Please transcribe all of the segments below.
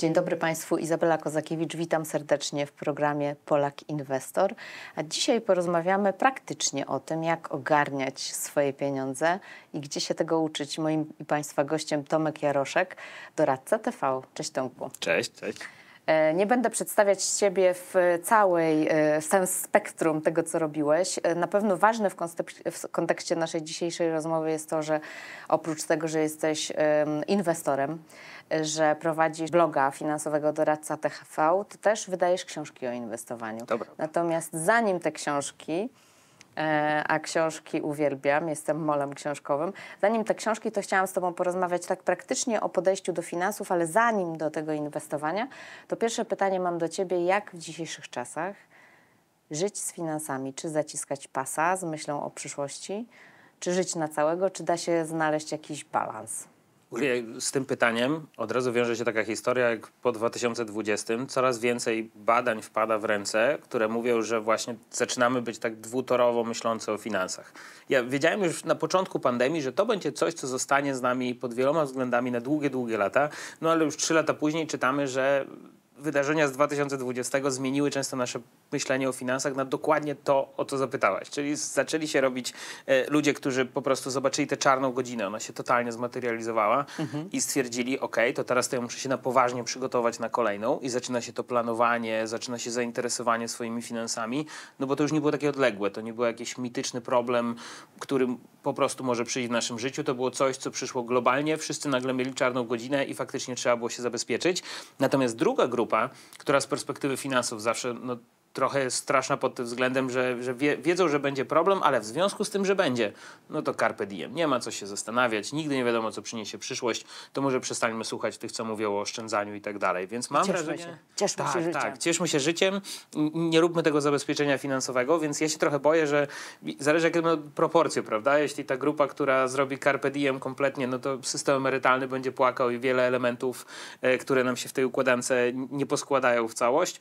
Dzień dobry Państwu, Izabela Kozakiewicz, witam serdecznie w programie Polak Inwestor. A dzisiaj porozmawiamy praktycznie o tym, jak ogarniać swoje pieniądze i gdzie się tego uczyć. Moim i Państwa gościem Tomek Jaroszek, doradca TV. Cześć Tomku. Cześć, cześć. E, nie będę przedstawiać siebie w całej, e, w całym spektrum tego, co robiłeś. E, na pewno ważne w, w kontekście naszej dzisiejszej rozmowy jest to, że oprócz tego, że jesteś inwestorem, że prowadzisz bloga finansowego doradca THV, to też wydajesz książki o inwestowaniu. Dobra. Natomiast zanim te książki, E, a książki uwielbiam, jestem molem książkowym. Zanim te książki, to chciałam z Tobą porozmawiać tak praktycznie o podejściu do finansów, ale zanim do tego inwestowania, to pierwsze pytanie mam do Ciebie, jak w dzisiejszych czasach żyć z finansami? Czy zaciskać pasa z myślą o przyszłości? Czy żyć na całego? Czy da się znaleźć jakiś balans? z tym pytaniem od razu wiąże się taka historia, jak po 2020 coraz więcej badań wpada w ręce, które mówią, że właśnie zaczynamy być tak dwutorowo myślący o finansach. Ja wiedziałem już na początku pandemii, że to będzie coś, co zostanie z nami pod wieloma względami na długie, długie lata, no ale już trzy lata później czytamy, że wydarzenia z 2020 zmieniły często nasze myślenie o finansach na dokładnie to, o co zapytałaś. Czyli zaczęli się robić e, ludzie, którzy po prostu zobaczyli tę czarną godzinę, ona się totalnie zmaterializowała mhm. i stwierdzili, ok, to teraz to ja muszę się na poważnie przygotować na kolejną i zaczyna się to planowanie, zaczyna się zainteresowanie swoimi finansami, no bo to już nie było takie odległe, to nie był jakiś mityczny problem, który po prostu może przyjść w naszym życiu, to było coś, co przyszło globalnie, wszyscy nagle mieli czarną godzinę i faktycznie trzeba było się zabezpieczyć. Natomiast druga grupa, która z perspektywy finansów zawsze no, trochę straszna pod tym względem, że, że wie, wiedzą, że będzie problem, ale w związku z tym, że będzie, no to carpe diem. Nie ma co się zastanawiać, nigdy nie wiadomo, co przyniesie przyszłość, to może przestańmy słuchać tych, co mówią o oszczędzaniu i tak dalej. Więc mam cieszmy wrażenie... Się. Cieszmy tak, się życiem. Tak, cieszmy się życiem, nie róbmy tego zabezpieczenia finansowego, więc ja się trochę boję, że zależy jakie będą proporcje, prawda? Jeśli ta grupa, która zrobi carpe diem kompletnie, no to system emerytalny będzie płakał i wiele elementów, e, które nam się w tej układance nie poskładają w całość.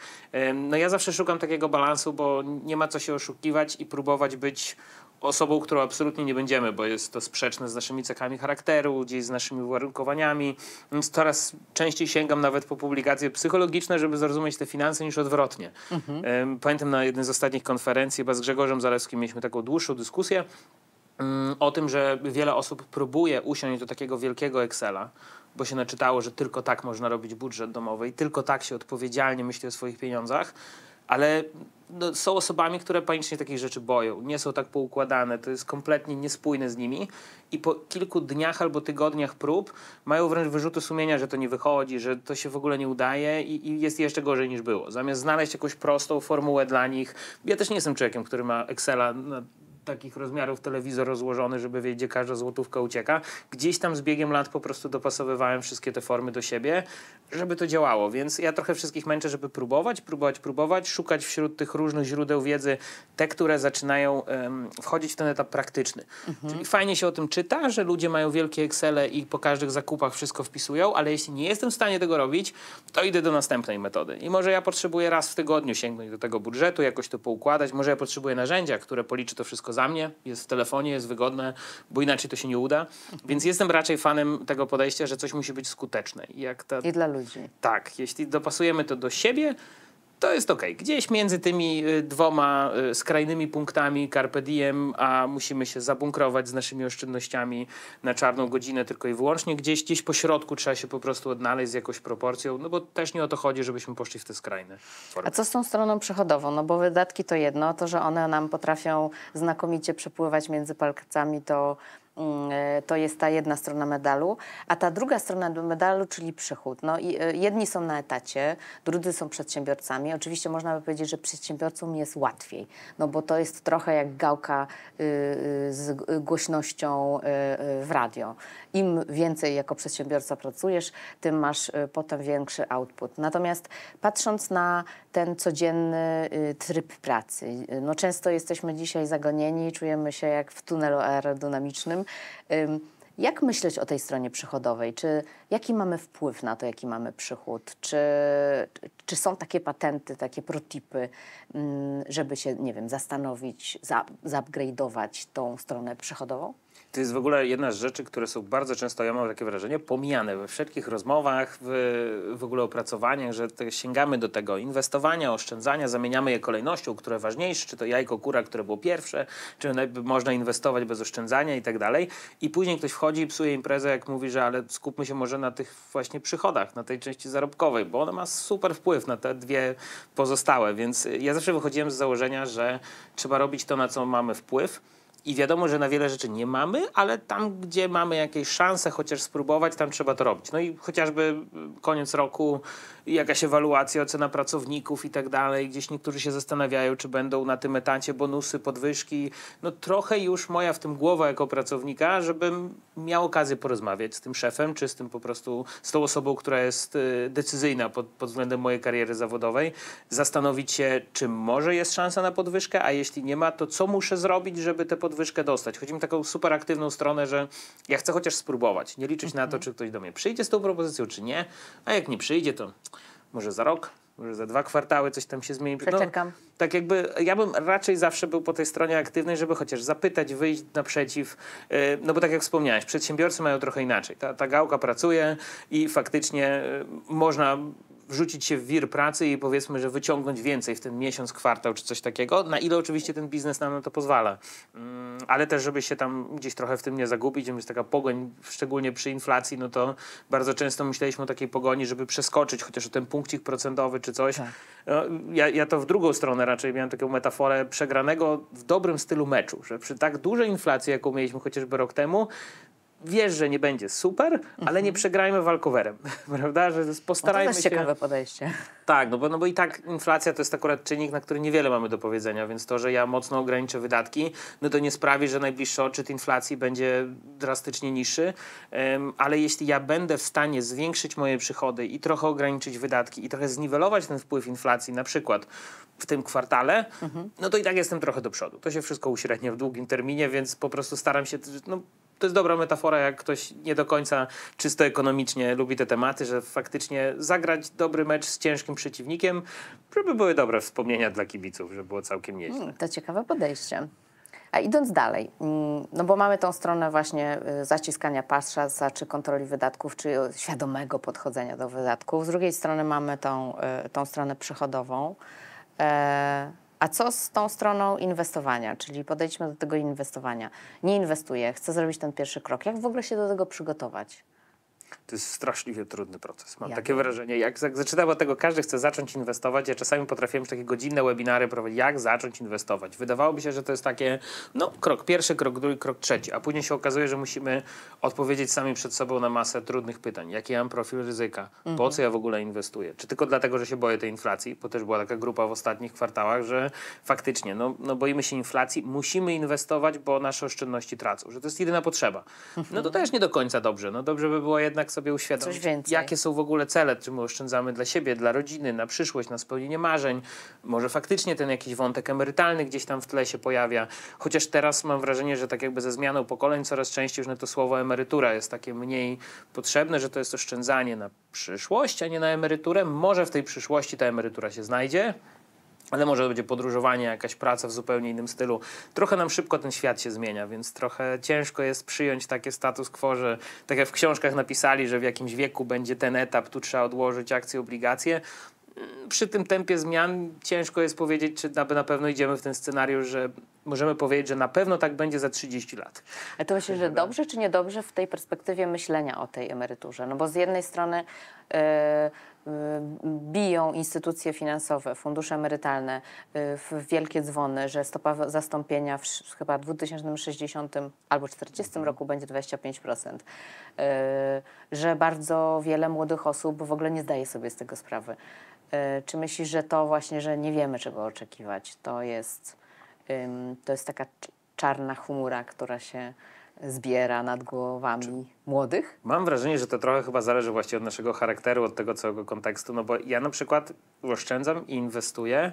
No ja zawsze szukam takiego balansu, bo nie ma co się oszukiwać i próbować być osobą, którą absolutnie nie będziemy, bo jest to sprzeczne z naszymi cechami charakteru, gdzieś z naszymi uwarunkowaniami. Więc coraz częściej sięgam nawet po publikacje psychologiczne, żeby zrozumieć te finanse, niż odwrotnie. Mhm. Pamiętam na jednej z ostatnich konferencji, chyba z Grzegorzem Zalewskim, mieliśmy taką dłuższą dyskusję mm, o tym, że wiele osób próbuje usiąść do takiego wielkiego Excela, bo się naczytało, że tylko tak można robić budżet domowy i tylko tak się odpowiedzialnie myśli o swoich pieniądzach ale no, są osobami, które panicznie takich rzeczy boją, nie są tak poukładane, to jest kompletnie niespójne z nimi i po kilku dniach albo tygodniach prób mają wręcz wyrzuty sumienia, że to nie wychodzi, że to się w ogóle nie udaje i, i jest jeszcze gorzej niż było. Zamiast znaleźć jakąś prostą formułę dla nich, ja też nie jestem człowiekiem, który ma Excela na takich rozmiarów telewizor rozłożony, żeby wiedzieć, gdzie każda złotówka ucieka. Gdzieś tam z biegiem lat po prostu dopasowywałem wszystkie te formy do siebie, żeby to działało. Więc ja trochę wszystkich męczę, żeby próbować, próbować, próbować, szukać wśród tych różnych źródeł wiedzy te, które zaczynają um, wchodzić w ten etap praktyczny. Mhm. Czyli fajnie się o tym czyta, że ludzie mają wielkie Excele i po każdych zakupach wszystko wpisują, ale jeśli nie jestem w stanie tego robić, to idę do następnej metody. I może ja potrzebuję raz w tygodniu sięgnąć do tego budżetu, jakoś to poukładać, może ja potrzebuję narzędzia, które policzy to wszystko za poza mnie, jest w telefonie, jest wygodne, bo inaczej to się nie uda. Więc jestem raczej fanem tego podejścia, że coś musi być skuteczne. jak ta... I dla ludzi. Tak, jeśli dopasujemy to do siebie, to jest ok. Gdzieś między tymi y, dwoma y, skrajnymi punktami Carpe Diem, a musimy się zabunkrować z naszymi oszczędnościami na czarną godzinę tylko i wyłącznie. Gdzieś, gdzieś po środku trzeba się po prostu odnaleźć z jakąś proporcją, no bo też nie o to chodzi, żebyśmy poszli w te skrajne formy. A co z tą stroną przychodową? No bo wydatki to jedno, to, że one nam potrafią znakomicie przepływać między palcami, to Mm, e, to jest ta jedna strona medalu, a ta druga strona medalu, czyli przychód. No, e, jedni są na etacie, drudzy są przedsiębiorcami. Oczywiście można by powiedzieć, że przedsiębiorcom jest łatwiej, no bo to jest trochę jak gałka y, y, z głośnością y, w radio. Im więcej jako przedsiębiorca pracujesz, tym masz potem większy output. Natomiast patrząc na ten codzienny tryb pracy, no często jesteśmy dzisiaj zagonieni, czujemy się jak w tunelu aerodynamicznym, jak myśleć o tej stronie przychodowej? Czy jaki mamy wpływ na to, jaki mamy przychód? Czy, czy są takie patenty, takie protipy, żeby się, nie wiem, zastanowić, za, zaupgrade'ować tą stronę przychodową? To jest w ogóle jedna z rzeczy, które są bardzo często, ja mam takie wrażenie, pomijane we wszelkich rozmowach, w, w ogóle opracowaniach, że sięgamy do tego inwestowania, oszczędzania, zamieniamy je kolejnością, które ważniejsze, czy to jajko kura, które było pierwsze, czy można inwestować bez oszczędzania i tak dalej. I później ktoś wchodzi i psuje imprezę, jak mówi, że ale skupmy się może na tych właśnie przychodach, na tej części zarobkowej, bo ona ma super wpływ na te dwie pozostałe. Więc ja zawsze wychodziłem z założenia, że trzeba robić to, na co mamy wpływ i wiadomo, że na wiele rzeczy nie mamy, ale tam, gdzie mamy jakieś szanse chociaż spróbować, tam trzeba to robić. No i chociażby mm, koniec roku jakaś ewaluacja, ocena pracowników i tak dalej. Gdzieś niektórzy się zastanawiają, czy będą na tym etacie bonusy, podwyżki. No trochę już moja w tym głowa jako pracownika, żebym miał okazję porozmawiać z tym szefem, czy z tym po prostu, z tą osobą, która jest y, decyzyjna pod, pod względem mojej kariery zawodowej. Zastanowić się, czy może jest szansa na podwyżkę, a jeśli nie ma, to co muszę zrobić, żeby tę podwyżkę dostać. Chodzi mi taką super aktywną stronę, że ja chcę chociaż spróbować. Nie liczyć na to, mhm. czy ktoś do mnie przyjdzie z tą propozycją, czy nie. A jak nie przyjdzie, to może za rok, może za dwa kwartały coś tam się zmieni. No, tak jakby ja bym raczej zawsze był po tej stronie aktywnej, żeby chociaż zapytać, wyjść naprzeciw, y, no bo tak jak wspomniałeś, przedsiębiorcy mają trochę inaczej. Ta, ta gałka pracuje i faktycznie y, można wrzucić się w wir pracy i powiedzmy, że wyciągnąć więcej w ten miesiąc, kwartał czy coś takiego, na ile oczywiście ten biznes nam na to pozwala. Mm, ale też, żeby się tam gdzieś trochę w tym nie zagubić, jest taka pogoń, szczególnie przy inflacji, no to bardzo często myśleliśmy o takiej pogoni, żeby przeskoczyć chociaż o ten punkcik procentowy czy coś. Tak. No, ja, ja to w drugą stronę raczej miałem taką metaforę przegranego w dobrym stylu meczu, że przy tak dużej inflacji, jaką mieliśmy chociażby rok temu, wiesz, że nie będzie super, ale nie mhm. przegrajmy walkowerem, prawda? Że postarajmy no to jest się... ciekawe podejście. Tak, no bo, no bo i tak inflacja to jest akurat czynnik, na który niewiele mamy do powiedzenia, więc to, że ja mocno ograniczę wydatki, no to nie sprawi, że najbliższy odczyt inflacji będzie drastycznie niższy, um, ale jeśli ja będę w stanie zwiększyć moje przychody i trochę ograniczyć wydatki i trochę zniwelować ten wpływ inflacji, na przykład w tym kwartale, mhm. no to i tak jestem trochę do przodu. To się wszystko uśrednia w długim terminie, więc po prostu staram się, no to jest dobra metafora, jak ktoś nie do końca czysto ekonomicznie lubi te tematy, że faktycznie zagrać dobry mecz z ciężkim przeciwnikiem, żeby były dobre wspomnienia dla kibiców, żeby było całkiem nieźle. Hmm, to ciekawe podejście. A idąc dalej, mm, no bo mamy tą stronę właśnie y, zaciskania pasa, czy kontroli wydatków, czy świadomego podchodzenia do wydatków. Z drugiej strony mamy tą, y, tą stronę przychodową. E, a co z tą stroną inwestowania? Czyli podejdźmy do tego inwestowania. Nie inwestuję, chcę zrobić ten pierwszy krok. Jak w ogóle się do tego przygotować? To jest straszliwie trudny proces. Mam ja takie wiem. wrażenie, jak, jak od tego, każdy chce zacząć inwestować. Ja czasami potrafiłem już takie godzinne webinary prowadzić, jak zacząć inwestować. Wydawałoby się, że to jest takie, no, krok pierwszy, krok drugi, krok trzeci, a później się okazuje, że musimy odpowiedzieć sami przed sobą na masę trudnych pytań. Jaki mam profil ryzyka? Po co mhm. ja w ogóle inwestuję? Czy tylko dlatego, że się boję tej inflacji? Bo też była taka grupa w ostatnich kwartałach, że faktycznie, no, no boimy się inflacji, musimy inwestować, bo nasze oszczędności tracą, że to jest jedyna potrzeba. No to też nie do końca dobrze. No dobrze by było jednak jednak sobie uświadomić, jakie są w ogóle cele, czy my oszczędzamy dla siebie, dla rodziny, na przyszłość, na spełnienie marzeń. Może faktycznie ten jakiś wątek emerytalny gdzieś tam w tle się pojawia. Chociaż teraz mam wrażenie, że tak jakby ze zmianą pokoleń coraz częściej już na to słowo emerytura jest takie mniej potrzebne, że to jest oszczędzanie na przyszłość, a nie na emeryturę. Może w tej przyszłości ta emerytura się znajdzie, ale może to będzie podróżowanie, jakaś praca w zupełnie innym stylu. Trochę nam szybko ten świat się zmienia, więc trochę ciężko jest przyjąć takie status quo, że tak jak w książkach napisali, że w jakimś wieku będzie ten etap, tu trzeba odłożyć akcje, obligacje. Przy tym tempie zmian ciężko jest powiedzieć, czy na pewno idziemy w ten scenariusz, że możemy powiedzieć, że na pewno tak będzie za 30 lat. Ale to myślę, że dobrze czy niedobrze w tej perspektywie myślenia o tej emeryturze? No bo z jednej strony... Yy Y, biją instytucje finansowe, fundusze emerytalne y, w wielkie dzwony, że stopa zastąpienia w chyba 2060 albo 40 mhm. roku będzie 25%, y, że bardzo wiele młodych osób w ogóle nie zdaje sobie z tego sprawy. Czy myślisz, że to właśnie, że nie wiemy czego oczekiwać, to jest, to jest taka czarna chmura, która się zbiera nad głowami Czy... młodych? Mam wrażenie, że to trochę chyba zależy właśnie od naszego charakteru, od tego całego kontekstu, no bo ja na przykład oszczędzam i inwestuję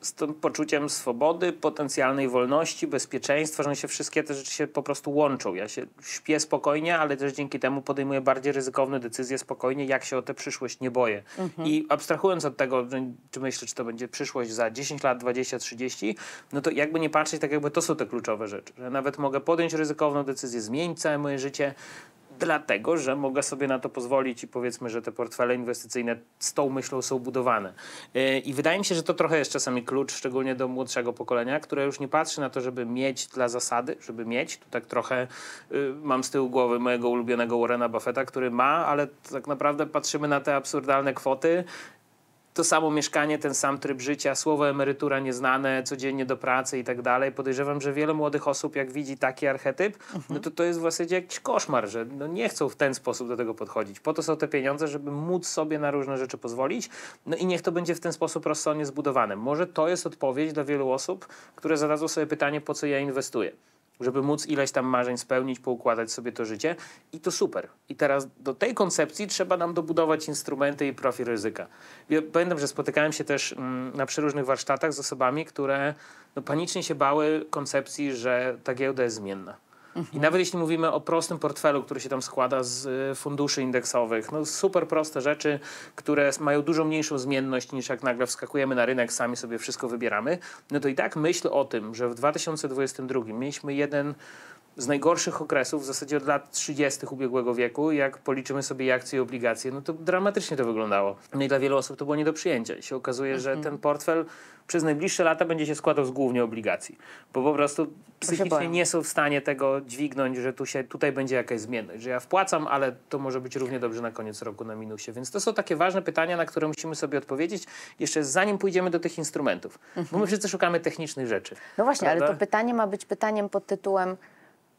z tym poczuciem swobody, potencjalnej wolności, bezpieczeństwa, że się wszystkie te rzeczy się po prostu łączą. Ja się śpię spokojnie, ale też dzięki temu podejmuję bardziej ryzykowne decyzje spokojnie, jak się o tę przyszłość nie boję. Mhm. I abstrahując od tego, czy myślę, czy to będzie przyszłość za 10 lat, 20, 30, no to jakby nie patrzeć, tak jakby to są te kluczowe rzeczy. Że nawet mogę podjąć ryzykowną decyzję, zmienić całe moje życie, dlatego że mogę sobie na to pozwolić i powiedzmy, że te portfele inwestycyjne z tą myślą są budowane. E, I wydaje mi się, że to trochę jest czasami klucz, szczególnie do młodszego pokolenia, które już nie patrzy na to, żeby mieć dla zasady, żeby mieć. Tu tak trochę y, mam z tyłu głowy mojego ulubionego Warrena Buffetta, który ma, ale tak naprawdę patrzymy na te absurdalne kwoty to samo mieszkanie, ten sam tryb życia, słowo emerytura nieznane, codziennie do pracy i tak dalej. Podejrzewam, że wiele młodych osób, jak widzi taki archetyp, mhm. no to to jest w zasadzie jakiś koszmar, że no nie chcą w ten sposób do tego podchodzić. Po to są te pieniądze, żeby móc sobie na różne rzeczy pozwolić. No i niech to będzie w ten sposób rozsądnie zbudowane. Może to jest odpowiedź dla wielu osób, które zadadzą sobie pytanie, po co ja inwestuję żeby móc ileś tam marzeń spełnić, poukładać sobie to życie i to super. I teraz do tej koncepcji trzeba nam dobudować instrumenty i profil ryzyka. Ja pamiętam, że spotykałem się też mm, na przeróżnych warsztatach z osobami, które no, panicznie się bały koncepcji, że ta giełda jest zmienna Mhm. I nawet jeśli mówimy o prostym portfelu, który się tam składa z y, funduszy indeksowych, no super proste rzeczy, które mają dużo mniejszą zmienność niż jak nagle wskakujemy na rynek, sami sobie wszystko wybieramy, no to i tak myśl o tym, że w 2022 mieliśmy jeden z najgorszych okresów, w zasadzie od lat 30. ubiegłego wieku, jak policzymy sobie akcje i obligacje, no to dramatycznie to wyglądało. No i dla wielu osób to było nie do przyjęcia. I się okazuje, mhm. że ten portfel przez najbliższe lata będzie się składał z głównie obligacji, bo po prostu psychicznie nie są w stanie tego dźwignąć, że tu się, tutaj będzie jakaś zmienność, że ja wpłacam, ale to może być równie dobrze na koniec roku na minusie. Więc to są takie ważne pytania, na które musimy sobie odpowiedzieć jeszcze zanim pójdziemy do tych instrumentów, bo my mhm. wszyscy szukamy technicznych rzeczy. No właśnie, prawda? ale to pytanie ma być pytaniem pod tytułem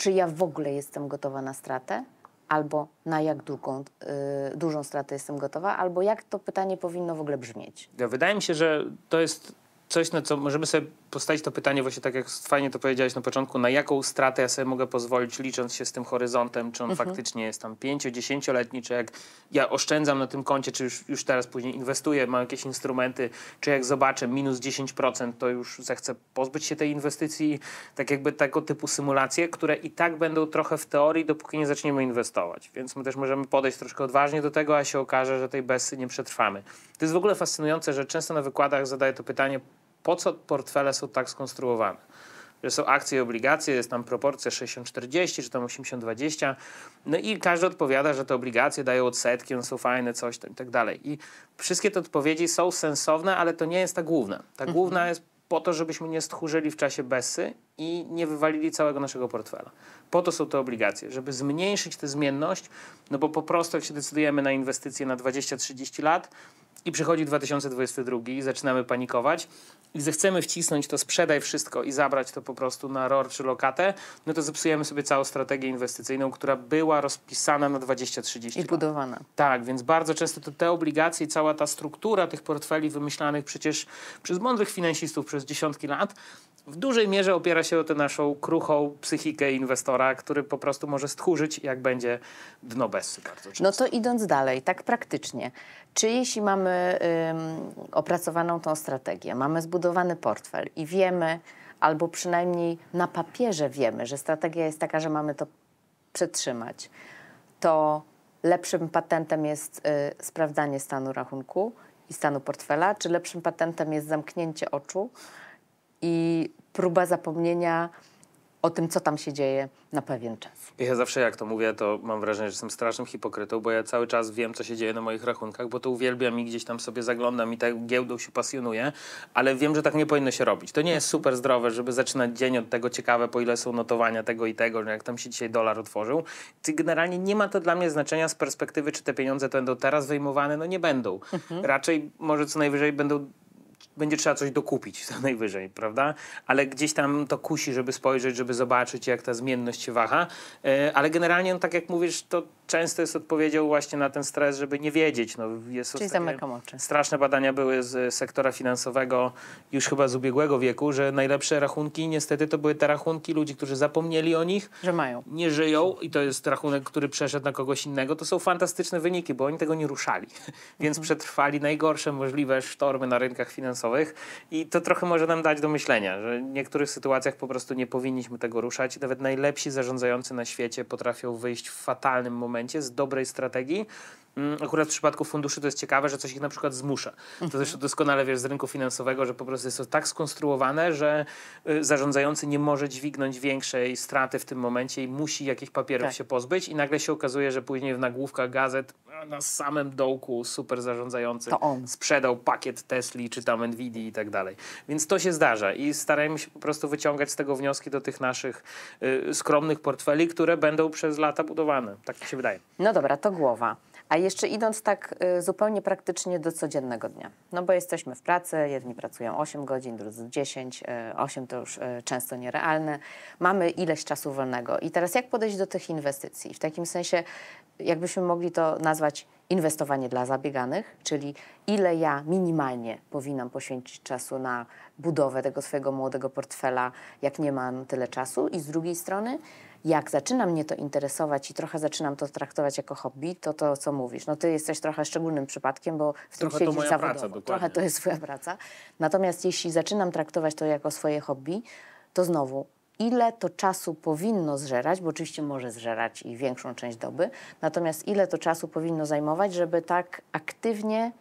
czy ja w ogóle jestem gotowa na stratę, albo na jak długą, y, dużą stratę jestem gotowa, albo jak to pytanie powinno w ogóle brzmieć. Ja, wydaje mi się, że to jest coś, na co możemy sobie postawić to pytanie właśnie tak, jak fajnie to powiedziałeś na początku, na jaką stratę ja sobie mogę pozwolić, licząc się z tym horyzontem, czy on mhm. faktycznie jest tam 5-10-letni, czy jak ja oszczędzam na tym koncie, czy już, już teraz później inwestuję, mam jakieś instrumenty, czy jak zobaczę minus 10%, to już zechcę pozbyć się tej inwestycji, tak jakby tego typu symulacje, które i tak będą trochę w teorii, dopóki nie zaczniemy inwestować. Więc my też możemy podejść troszkę odważnie do tego, a się okaże, że tej bezsy nie przetrwamy. To jest w ogóle fascynujące, że często na wykładach zadaję to pytanie po co portfele są tak skonstruowane. Że są akcje i obligacje, jest tam proporcja 60-40 czy tam 80-20. No i każdy odpowiada, że te obligacje dają odsetki, one są fajne, coś tam i tak dalej. I wszystkie te odpowiedzi są sensowne, ale to nie jest ta główna. Ta mhm. główna jest po to, żebyśmy nie stchórzyli w czasie besy i nie wywalili całego naszego portfela. Po to są te obligacje, żeby zmniejszyć tę zmienność, no bo po prostu jak się decydujemy na inwestycje na 20-30 lat, i przychodzi 2022 i zaczynamy panikować i zechcemy wcisnąć to sprzedaj wszystko i zabrać to po prostu na ROR czy lokatę, no to zepsujemy sobie całą strategię inwestycyjną, która była rozpisana na 20-30 I budowana. Tak, więc bardzo często to te obligacje i cała ta struktura tych portfeli wymyślanych przecież przez mądrych finansistów przez dziesiątki lat w dużej mierze opiera się o tę naszą kruchą psychikę inwestora, który po prostu może stchórzyć, jak będzie dno bez bardzo no często. No to idąc dalej, tak praktycznie, czy jeśli mamy mamy opracowaną tą strategię, mamy zbudowany portfel i wiemy, albo przynajmniej na papierze wiemy, że strategia jest taka, że mamy to przetrzymać, to lepszym patentem jest y, sprawdzanie stanu rachunku i stanu portfela, czy lepszym patentem jest zamknięcie oczu i próba zapomnienia o tym, co tam się dzieje na pewien czas. Ja zawsze jak to mówię, to mam wrażenie, że jestem strasznym hipokrytą, bo ja cały czas wiem, co się dzieje na moich rachunkach, bo to uwielbiam i gdzieś tam sobie zaglądam i tak giełdą się pasjonuję, ale wiem, że tak nie powinno się robić. To nie jest super zdrowe, żeby zaczynać dzień od tego ciekawe, po ile są notowania tego i tego, jak tam się dzisiaj dolar otworzył. generalnie nie ma to dla mnie znaczenia z perspektywy, czy te pieniądze to będą teraz wyjmowane, no nie będą. Mhm. Raczej może co najwyżej będą będzie trzeba coś dokupić co najwyżej, prawda? Ale gdzieś tam to kusi, żeby spojrzeć, żeby zobaczyć, jak ta zmienność się waha. E, ale generalnie, no, tak jak mówisz, to często jest odpowiedzią właśnie na ten stres, żeby nie wiedzieć. No, jest Czyli zamykam oczy. Straszne badania były z sektora finansowego już chyba z ubiegłego wieku, że najlepsze rachunki niestety to były te rachunki ludzi, którzy zapomnieli o nich. Że mają. Nie żyją i to jest rachunek, który przeszedł na kogoś innego. To są fantastyczne wyniki, bo oni tego nie ruszali. Więc mhm. przetrwali najgorsze możliwe sztormy na rynkach finansowych i to trochę może nam dać do myślenia, że w niektórych sytuacjach po prostu nie powinniśmy tego ruszać. Nawet najlepsi zarządzający na świecie potrafią wyjść w fatalnym momencie momencie z dobrej strategii. Mm, akurat w przypadku funduszy to jest ciekawe, że coś ich na przykład zmusza. To zresztą mhm. doskonale wiesz z rynku finansowego, że po prostu jest to tak skonstruowane, że y, zarządzający nie może dźwignąć większej straty w tym momencie i musi jakichś papierów tak. się pozbyć i nagle się okazuje, że później w nagłówkach gazet na samym dołku super zarządzający sprzedał pakiet Tesli czy tam Nvidia i tak dalej. Więc to się zdarza i starajmy się po prostu wyciągać z tego wnioski do tych naszych y, skromnych portfeli, które będą przez lata budowane. Tak mi się wydaje wydaje. No dobra, to głowa. A jeszcze idąc tak y, zupełnie praktycznie do codziennego dnia, no bo jesteśmy w pracy, jedni pracują 8 godzin, drudzy 10, 8 y, to już y, często nierealne, mamy ileś czasu wolnego. I teraz jak podejść do tych inwestycji? W takim sensie, jakbyśmy mogli to nazwać inwestowanie dla zabieganych, czyli ile ja minimalnie powinnam poświęcić czasu na budowę tego swojego młodego portfela, jak nie mam tyle czasu, i z drugiej strony, jak zaczyna mnie to interesować i trochę zaczynam to traktować jako hobby, to to, co mówisz. No ty jesteś trochę szczególnym przypadkiem, bo w trochę tym siedzisz zawodowo. Praca, trochę to jest twoja praca. Natomiast jeśli zaczynam traktować to jako swoje hobby, to znowu ile to czasu powinno zżerać, bo oczywiście może zżerać i większą część doby, natomiast ile to czasu powinno zajmować, żeby tak aktywnie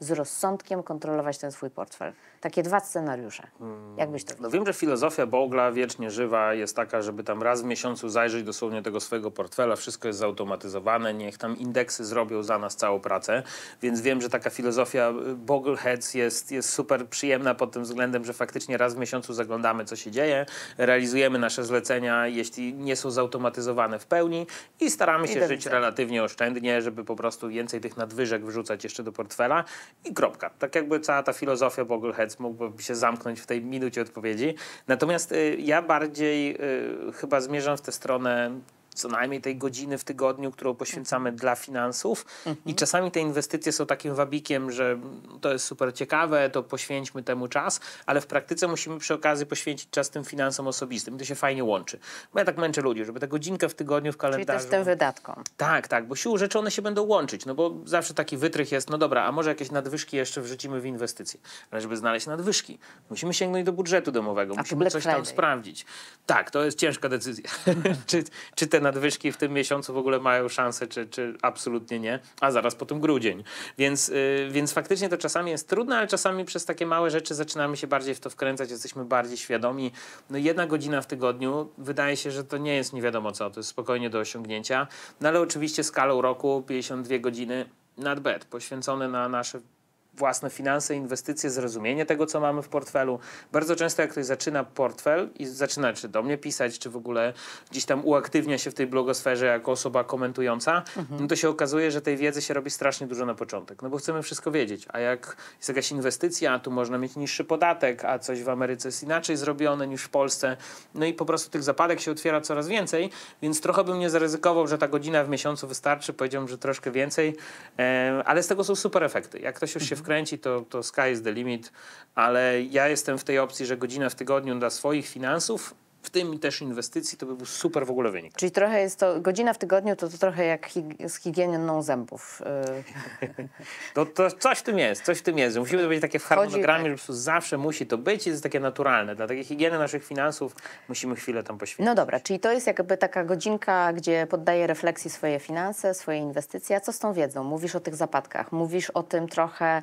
z rozsądkiem kontrolować ten swój portfel. Takie dwa scenariusze. Jak byś to no wiem, że filozofia Bogla wiecznie żywa jest taka, żeby tam raz w miesiącu zajrzeć dosłownie tego swojego portfela, wszystko jest zautomatyzowane, niech tam indeksy zrobią za nas całą pracę, więc wiem, że taka filozofia y, Bogleheads jest, jest super przyjemna pod tym względem, że faktycznie raz w miesiącu zaglądamy, co się dzieje, realizujemy nasze zlecenia, jeśli nie są zautomatyzowane w pełni i staramy się I żyć relatywnie oszczędnie, żeby po prostu więcej tych nadwyżek wrzucać jeszcze do portfela i kropka. Tak jakby cała ta filozofia Bogleheads mógłby się zamknąć w tej minucie odpowiedzi. Natomiast y, ja bardziej y, chyba zmierzam w tę stronę co najmniej tej godziny w tygodniu, którą poświęcamy mhm. dla finansów. I mhm. czasami te inwestycje są takim wabikiem, że to jest super ciekawe, to poświęćmy temu czas, ale w praktyce musimy przy okazji poświęcić czas tym finansom osobistym. I to się fajnie łączy. Bo ja tak męczę ludzi, żeby tę godzinkę w tygodniu w kalendarzu... Czyli też tym wydatkom. Tak, tak, bo siłą rzeczy one się będą łączyć, no bo zawsze taki wytrych jest, no dobra, a może jakieś nadwyżki jeszcze wrzucimy w inwestycje. Ale żeby znaleźć nadwyżki, musimy sięgnąć do budżetu domowego, a musimy coś tam sprawdzić. Tak, to jest ciężka decyzja. czy, czy te nadwyżki w tym miesiącu w ogóle mają szansę, czy, czy absolutnie nie, a zaraz po tym grudzień. Więc, yy, więc faktycznie to czasami jest trudne, ale czasami przez takie małe rzeczy zaczynamy się bardziej w to wkręcać, jesteśmy bardziej świadomi. No jedna godzina w tygodniu wydaje się, że to nie jest nie wiadomo co, to jest spokojnie do osiągnięcia, no ale oczywiście skalą roku 52 godziny nad bed, poświęcone na nasze własne finanse, inwestycje, zrozumienie tego, co mamy w portfelu. Bardzo często jak ktoś zaczyna portfel i zaczyna czy do mnie pisać, czy w ogóle gdzieś tam uaktywnia się w tej blogosferze jako osoba komentująca, mhm. no to się okazuje, że tej wiedzy się robi strasznie dużo na początek, no bo chcemy wszystko wiedzieć, a jak jest jakaś inwestycja, a tu można mieć niższy podatek, a coś w Ameryce jest inaczej zrobione niż w Polsce, no i po prostu tych zapadek się otwiera coraz więcej, więc trochę bym nie zaryzykował, że ta godzina w miesiącu wystarczy, powiedziałbym, że troszkę więcej, e, ale z tego są super efekty. Jak ktoś już się mhm. w kręci, to, to sky is the limit, ale ja jestem w tej opcji, że godzina w tygodniu dla swoich finansów w tym też inwestycji, to by był super w ogóle wynik. Czyli trochę jest to, godzina w tygodniu to, to trochę jak hig z higieną zębów. Y. to, to coś w tym jest, coś w tym jest. Musimy to być takie w harmonogramie, Chodzi... że po prostu zawsze musi to być i jest takie naturalne. Dla takiej higieny naszych finansów musimy chwilę tam poświęcić. No dobra, czyli to jest jakby taka godzinka, gdzie poddaję refleksji swoje finanse, swoje inwestycje. A co z tą wiedzą? Mówisz o tych zapadkach, mówisz o tym trochę,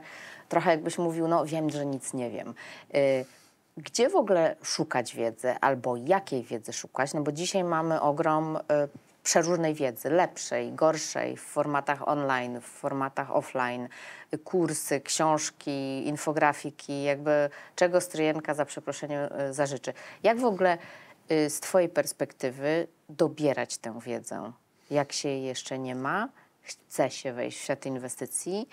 trochę jakbyś mówił, no wiem, że nic nie wiem. Y gdzie w ogóle szukać wiedzy albo jakiej wiedzy szukać? No bo dzisiaj mamy ogrom y, przeróżnej wiedzy, lepszej, gorszej, w formatach online, w formatach offline, kursy, książki, infografiki, jakby czego stryjenka za przeproszeniem y, zażyczy. Jak w ogóle y, z Twojej perspektywy dobierać tę wiedzę? Jak się jej jeszcze nie ma, chce się wejść w świat inwestycji,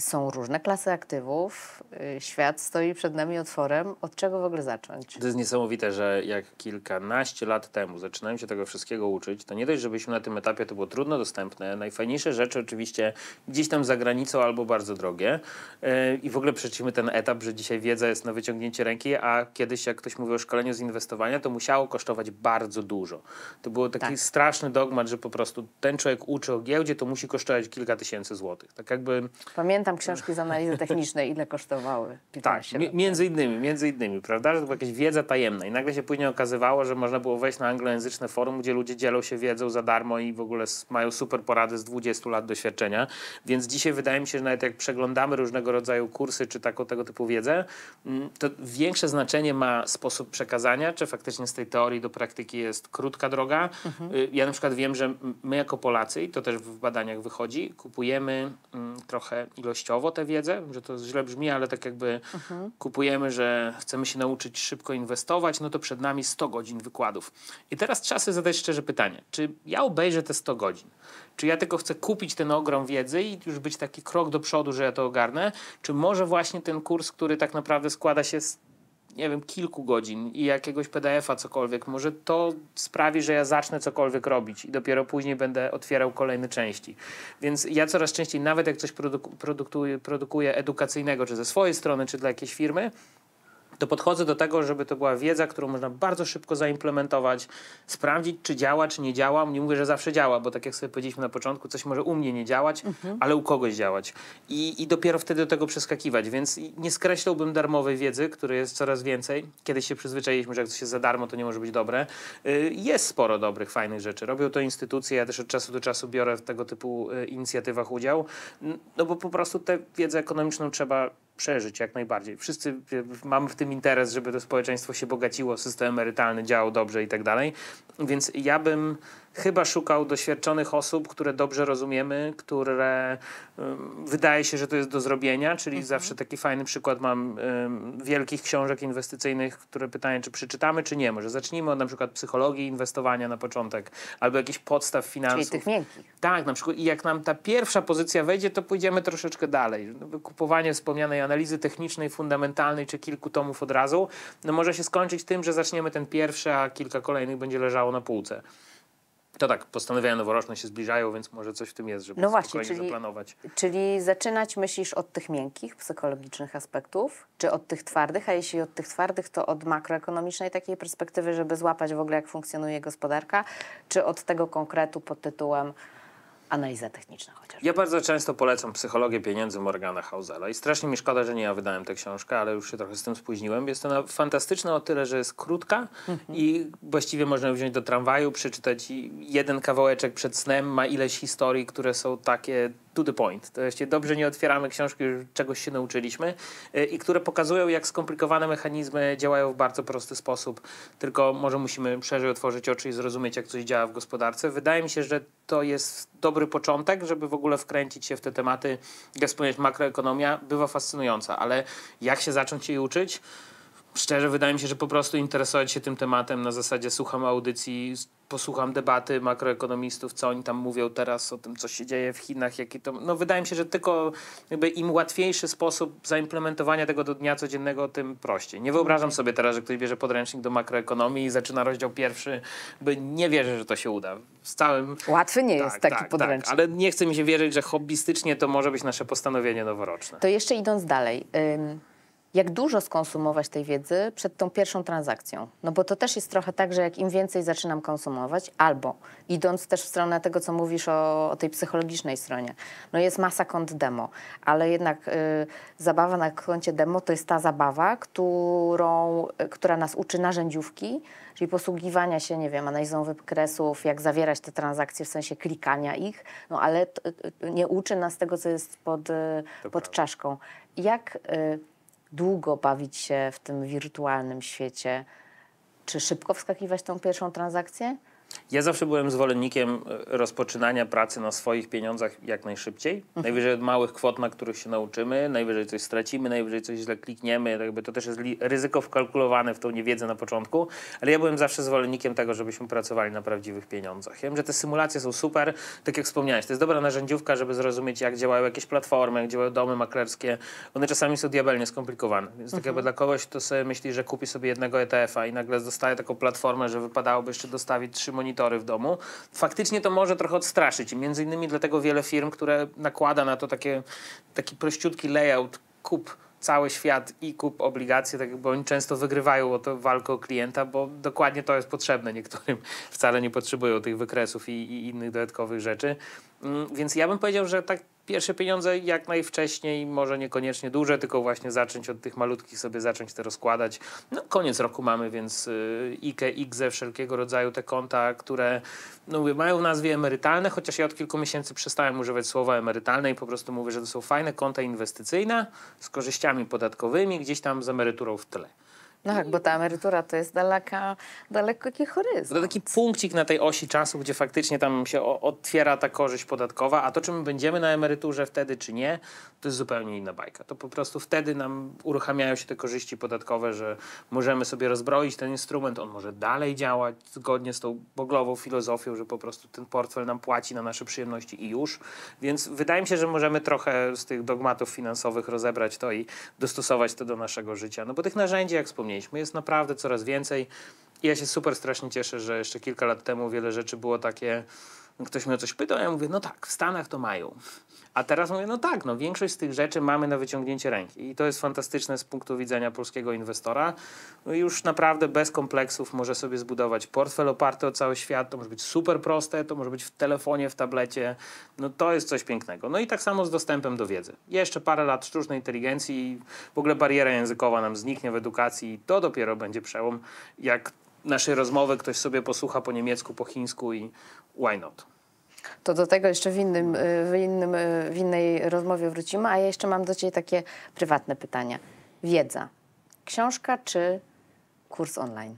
są różne klasy aktywów, y, świat stoi przed nami otworem, od czego w ogóle zacząć? To jest niesamowite, że jak kilkanaście lat temu zaczynałem się tego wszystkiego uczyć, to nie dość, żebyśmy na tym etapie, to było trudno dostępne, najfajniejsze rzeczy oczywiście gdzieś tam za granicą albo bardzo drogie y, i w ogóle przecimy ten etap, że dzisiaj wiedza jest na wyciągnięcie ręki, a kiedyś jak ktoś mówił o szkoleniu z inwestowania, to musiało kosztować bardzo dużo. To był taki tak. straszny dogmat, że po prostu ten człowiek uczy o giełdzie, to musi kosztować kilka tysięcy złotych. Tak jakby... Pamiętam pamiętam książki z analizy technicznej, ile kosztowały. Tak, między innymi, między innymi, prawda? Że to była jakaś wiedza tajemna i nagle się później okazywało, że można było wejść na anglojęzyczne forum, gdzie ludzie dzielą się wiedzą za darmo i w ogóle mają super porady z 20 lat doświadczenia, więc dzisiaj wydaje mi się, że nawet jak przeglądamy różnego rodzaju kursy czy taką tego typu wiedzę, mm, to większe znaczenie ma sposób przekazania, czy faktycznie z tej teorii do praktyki jest krótka droga. Mhm. Y, ja na przykład wiem, że my jako Polacy, i to też w badaniach wychodzi, kupujemy mm, trochę ilości ilościowo tę wiedzę, że to źle brzmi, ale tak jakby mhm. kupujemy, że chcemy się nauczyć szybko inwestować, no to przed nami 100 godzin wykładów. I teraz trzeba sobie zadać szczerze pytanie, czy ja obejrzę te 100 godzin? Czy ja tylko chcę kupić ten ogrom wiedzy i już być taki krok do przodu, że ja to ogarnę? Czy może właśnie ten kurs, który tak naprawdę składa się z nie wiem, kilku godzin i jakiegoś PDF-a, cokolwiek, może to sprawi, że ja zacznę cokolwiek robić i dopiero później będę otwierał kolejne części. Więc ja coraz częściej, nawet jak coś produku, produkuję edukacyjnego, czy ze swojej strony, czy dla jakiejś firmy, to podchodzę do tego, żeby to była wiedza, którą można bardzo szybko zaimplementować, sprawdzić, czy działa, czy nie działa. Nie mówię, że zawsze działa, bo tak jak sobie powiedzieliśmy na początku, coś może u mnie nie działać, mhm. ale u kogoś działać. I, I dopiero wtedy do tego przeskakiwać, więc nie skreślałbym darmowej wiedzy, której jest coraz więcej. Kiedyś się przyzwyczailiśmy, że jak coś jest za darmo, to nie może być dobre. Y, jest sporo dobrych, fajnych rzeczy. Robią to instytucje, ja też od czasu do czasu biorę w tego typu y, inicjatywach udział, no bo po prostu tę wiedzę ekonomiczną trzeba przeżyć jak najbardziej. Wszyscy mamy w tym interes, żeby to społeczeństwo się bogaciło, system emerytalny działał dobrze i tak dalej. Więc ja bym chyba szukał doświadczonych osób, które dobrze rozumiemy, które wydaje się, że to jest do zrobienia, czyli mhm. zawsze taki fajny przykład mam wielkich książek inwestycyjnych, które pytanie, czy przeczytamy, czy nie. Może zacznijmy od na przykład psychologii inwestowania na początek, albo jakichś podstaw finansów. Czyli tych miękkich. Tak, na przykład i jak nam ta pierwsza pozycja wejdzie, to pójdziemy troszeczkę dalej. No, kupowanie wspomnianej analizy technicznej, fundamentalnej, czy kilku tomów od razu, no może się skończyć tym, że zaczniemy ten pierwszy, a kilka kolejnych będzie leżało na półce. To tak, postanowienia noworoczne się zbliżają, więc może coś w tym jest, żeby no właśnie, czyli, zaplanować. Czyli zaczynać myślisz od tych miękkich, psychologicznych aspektów, czy od tych twardych, a jeśli od tych twardych, to od makroekonomicznej takiej perspektywy, żeby złapać w ogóle jak funkcjonuje gospodarka, czy od tego konkretu pod tytułem analiza techniczna chociaż. Ja bardzo często polecam Psychologię pieniędzy Morgana Hausela i strasznie mi szkoda, że nie ja wydałem tę książkę, ale już się trochę z tym spóźniłem. Jest ona fantastyczna o tyle, że jest krótka mhm. i właściwie można ją wziąć do tramwaju, przeczytać jeden kawałeczek przed snem, ma ileś historii, które są takie to the point. To jest, dobrze nie otwieramy książki, czegoś się nauczyliśmy y, i które pokazują, jak skomplikowane mechanizmy działają w bardzo prosty sposób, tylko może musimy szerzej otworzyć oczy i zrozumieć, jak coś działa w gospodarce. Wydaje mi się, że to jest dobry początek, żeby w ogóle wkręcić się w te tematy. Jak wspomniałeś, makroekonomia bywa fascynująca, ale jak się zacząć jej uczyć? szczerze wydaje mi się, że po prostu interesować się tym tematem na zasadzie słucham audycji, posłucham debaty makroekonomistów, co oni tam mówią teraz o tym, co się dzieje w Chinach, jakie to... No wydaje mi się, że tylko jakby im łatwiejszy sposób zaimplementowania tego do dnia codziennego, tym prościej. Nie wyobrażam sobie teraz, że ktoś bierze podręcznik do makroekonomii i zaczyna rozdział pierwszy, by nie wierzę, że to się uda. Z całym... Łatwy nie tak, jest taki tak, tak podręcznik. Tak, ale nie chce mi się wierzyć, że hobbystycznie to może być nasze postanowienie noworoczne. To jeszcze idąc dalej jak dużo skonsumować tej wiedzy przed tą pierwszą transakcją. No bo to też jest trochę tak, że jak im więcej zaczynam konsumować, albo idąc też w stronę tego, co mówisz o, o tej psychologicznej stronie, no jest masa kont demo, ale jednak y, zabawa na koncie demo to jest ta zabawa, którą, y, która nas uczy narzędziówki, czyli posługiwania się, nie wiem, analizą wykresów, jak zawierać te transakcje w sensie klikania ich, no ale y, y, nie uczy nas tego, co jest pod, pod czaszką. Jak... Y, długo bawić się w tym wirtualnym świecie, czy szybko wskakiwać tą pierwszą transakcję, ja zawsze byłem zwolennikiem e, rozpoczynania pracy na swoich pieniądzach jak najszybciej. Mhm. Najwyżej od małych kwot, na których się nauczymy, najwyżej coś stracimy, najwyżej coś źle klikniemy. Jakby to też jest ryzyko wkalkulowane w tą niewiedzę na początku, ale ja byłem zawsze zwolennikiem tego, żebyśmy pracowali na prawdziwych pieniądzach. Ja wiem, że te symulacje są super, tak jak wspomniałeś, to jest dobra narzędziówka, żeby zrozumieć, jak działają jakieś platformy, jak działają domy maklerskie. One czasami są diabelnie skomplikowane. Więc tak mhm. jakby dla kogoś, kto sobie myśli, że kupi sobie jednego ETF-a i nagle dostaje taką platformę, że wypadałoby jeszcze dostawić trzy monitory w domu, faktycznie to może trochę odstraszyć. I między innymi dlatego wiele firm, które nakłada na to takie, taki prościutki layout, kup cały świat i kup obligacje, tak bo oni często wygrywają o to walkę o klienta, bo dokładnie to jest potrzebne. Niektórym wcale nie potrzebują tych wykresów i, i innych dodatkowych rzeczy. Mm, więc ja bym powiedział, że tak pierwsze pieniądze jak najwcześniej, może niekoniecznie duże, tylko właśnie zacząć od tych malutkich, sobie zacząć te rozkładać. No, koniec roku mamy, więc IKE, y, IGZE, wszelkiego rodzaju te konta, które no, mówię, mają nazwie emerytalne, chociaż ja od kilku miesięcy przestałem używać słowa emerytalne i po prostu mówię, że to są fajne konta inwestycyjne z korzyściami podatkowymi, gdzieś tam z emeryturą w tle. No tak, bo ta emerytura to jest daleka, daleki horyzont. To taki punkcik na tej osi czasu, gdzie faktycznie tam się otwiera ta korzyść podatkowa, a to, czy my będziemy na emeryturze wtedy, czy nie, to jest zupełnie inna bajka. To po prostu wtedy nam uruchamiają się te korzyści podatkowe, że możemy sobie rozbroić ten instrument, on może dalej działać zgodnie z tą boglową filozofią, że po prostu ten portfel nam płaci na nasze przyjemności i już. Więc wydaje mi się, że możemy trochę z tych dogmatów finansowych rozebrać to i dostosować to do naszego życia. No bo tych narzędzi, jak wspomniałem, mieliśmy. Jest naprawdę coraz więcej. I ja się super strasznie cieszę, że jeszcze kilka lat temu wiele rzeczy było takie, no, ktoś mnie o coś pytał, ja mówię, no tak, w Stanach to mają. A teraz mówię, no tak, no większość z tych rzeczy mamy na wyciągnięcie ręki i to jest fantastyczne z punktu widzenia polskiego inwestora. No już naprawdę bez kompleksów może sobie zbudować portfel oparty o cały świat, to może być super proste, to może być w telefonie, w tablecie, no to jest coś pięknego. No i tak samo z dostępem do wiedzy. Jeszcze parę lat sztucznej inteligencji i w ogóle bariera językowa nam zniknie w edukacji i to dopiero będzie przełom, jak naszej rozmowy ktoś sobie posłucha po niemiecku, po chińsku i why not? to do tego jeszcze w, innym, y, w, innym, y, w innej rozmowie wrócimy, a ja jeszcze mam do Ciebie takie prywatne pytania. Wiedza. Książka czy kurs online?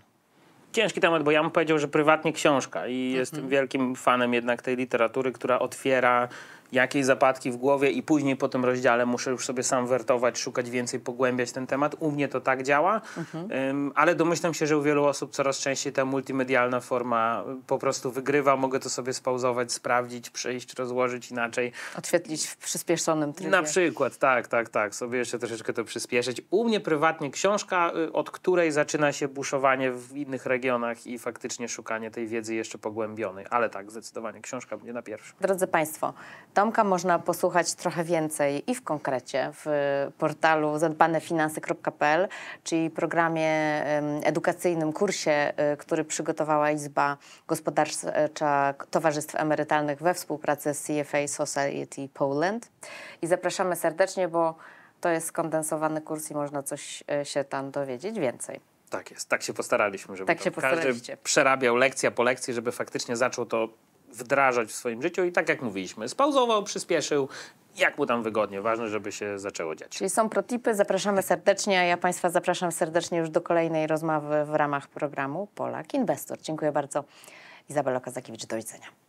ciężki temat, bo ja bym powiedział, że prywatnie książka i mhm. jestem wielkim fanem jednak tej literatury, która otwiera jakieś zapadki w głowie i później po tym rozdziale muszę już sobie sam wertować, szukać więcej, pogłębiać ten temat. U mnie to tak działa, mhm. ale domyślam się, że u wielu osób coraz częściej ta multimedialna forma y, po prostu wygrywa. Mogę to sobie spauzować, sprawdzić, przejść, rozłożyć inaczej. Odświetlić w przyspieszonym trybie. Na przykład, tak, tak, tak. Sobie jeszcze troszeczkę to przyspieszyć. U mnie prywatnie książka, y, od której zaczyna się buszowanie w innych regionach i faktycznie szukanie tej wiedzy jeszcze pogłębionej. Ale tak, zdecydowanie książka będzie na pierwszym. Drodzy Państwo, Tomka można posłuchać trochę więcej i w konkrecie w y, portalu zadbanefinanse.pl, czyli programie edukacyjnym, kursie, y, który przygotowała Izba Gospodarcza Towarzystw Emerytalnych we współpracy z CFA Society Poland. I zapraszamy serdecznie, bo to jest skondensowany kurs i można coś y, się tam dowiedzieć więcej. Tak jest, tak się postaraliśmy, żeby tak każdy przerabiał lekcja po lekcji, żeby faktycznie zaczął to wdrażać w swoim życiu i tak jak mówiliśmy, spauzował, przyspieszył, jak mu tam wygodnie. Ważne, żeby się zaczęło dziać. Czyli są protipy, zapraszamy serdecznie, a ja Państwa zapraszam serdecznie już do kolejnej rozmowy w ramach programu Polak Inwestor. Dziękuję bardzo. Izabela Kazakiewicz, do widzenia.